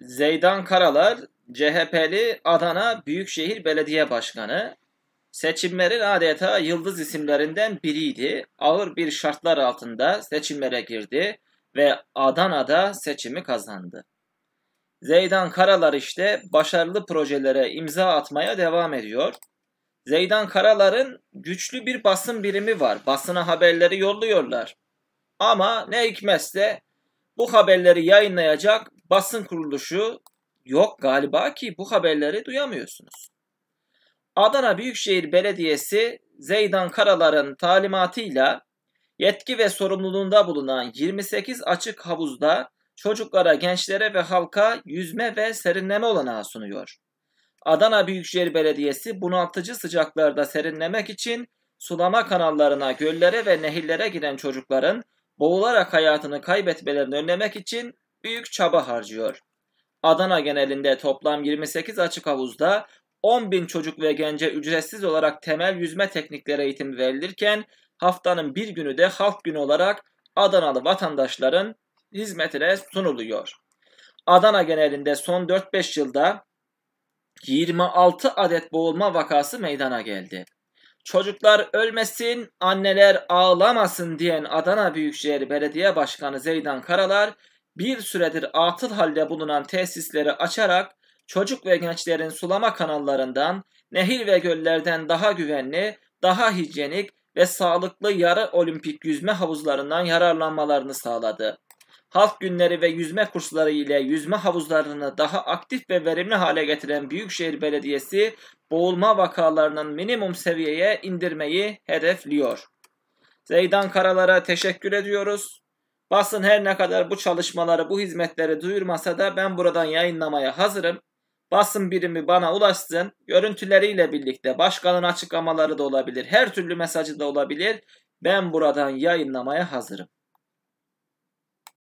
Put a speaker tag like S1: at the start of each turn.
S1: Zeydan Karalar CHP'li Adana Büyükşehir Belediye Başkanı seçimlerin adeta yıldız isimlerinden biriydi. Ağır bir şartlar altında seçimlere girdi ve Adana'da seçimi kazandı. Zeydan Karalar işte başarılı projelere imza atmaya devam ediyor. Zeydan Karalar'ın güçlü bir basın birimi var. Basına haberleri yolluyorlar. Ama ne hikmetse bu haberleri yayınlayacak basın kuruluşu yok galiba ki bu haberleri duyamıyorsunuz. Adana Büyükşehir Belediyesi Zeydan Karalar'ın talimatıyla yetki ve sorumluluğunda bulunan 28 açık havuzda çocuklara, gençlere ve halka yüzme ve serinleme olanağı sunuyor. Adana Büyükşehir Belediyesi bunaltıcı sıcaklarda serinlemek için sulama kanallarına, göllere ve nehirlere giren çocukların boğularak hayatını kaybetmelerini önlemek için büyük çaba harcıyor. Adana genelinde toplam 28 açık havuzda 10 bin çocuk ve gence ücretsiz olarak temel yüzme teknikleri eğitimi verilirken haftanın bir günü de halk günü olarak Adanalı vatandaşların hizmetine sunuluyor. Adana genelinde son 4-5 yılda 26 adet boğulma vakası meydana geldi. Çocuklar ölmesin, anneler ağlamasın diyen Adana Büyükşehir Belediye Başkanı Zeydan Karalar bir süredir atıl halde bulunan tesisleri açarak çocuk ve gençlerin sulama kanallarından, nehir ve göllerden daha güvenli, daha hijyenik ve sağlıklı yarı olimpik yüzme havuzlarından yararlanmalarını sağladı. Halk günleri ve yüzme kursları ile yüzme havuzlarını daha aktif ve verimli hale getiren Büyükşehir Belediyesi boğulma vakalarının minimum seviyeye indirmeyi hedefliyor. Zeydan Karalar'a teşekkür ediyoruz. Basın her ne kadar bu çalışmaları, bu hizmetleri duyurmasa da ben buradan yayınlamaya hazırım. Basın birimi bana ulaşsın. Görüntüleriyle birlikte başkanın açıklamaları da olabilir. Her türlü mesajı da olabilir. Ben buradan yayınlamaya hazırım.